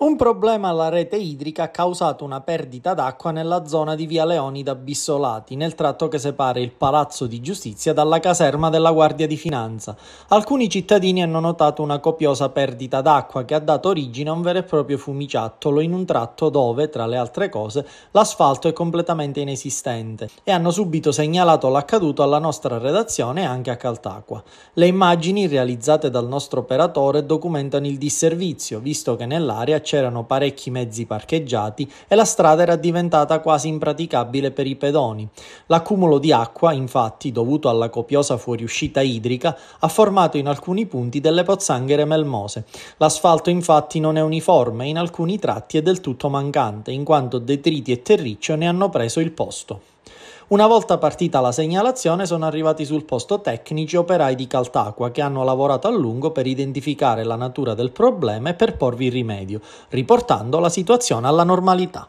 Un problema alla rete idrica ha causato una perdita d'acqua nella zona di via Leonida Bissolati, nel tratto che separa il Palazzo di Giustizia dalla caserma della Guardia di Finanza. Alcuni cittadini hanno notato una copiosa perdita d'acqua che ha dato origine a un vero e proprio fumiciattolo in un tratto dove, tra le altre cose, l'asfalto è completamente inesistente e hanno subito segnalato l'accaduto alla nostra redazione e anche a Caltacqua. Le immagini realizzate dal nostro operatore documentano il disservizio, visto che nell'area c'erano parecchi mezzi parcheggiati e la strada era diventata quasi impraticabile per i pedoni. L'accumulo di acqua, infatti, dovuto alla copiosa fuoriuscita idrica, ha formato in alcuni punti delle pozzanghere melmose. L'asfalto, infatti, non è uniforme e in alcuni tratti è del tutto mancante, in quanto detriti e terriccio ne hanno preso il posto. Una volta partita la segnalazione sono arrivati sul posto tecnici operai di Caltacqua che hanno lavorato a lungo per identificare la natura del problema e per porvi rimedio, riportando la situazione alla normalità.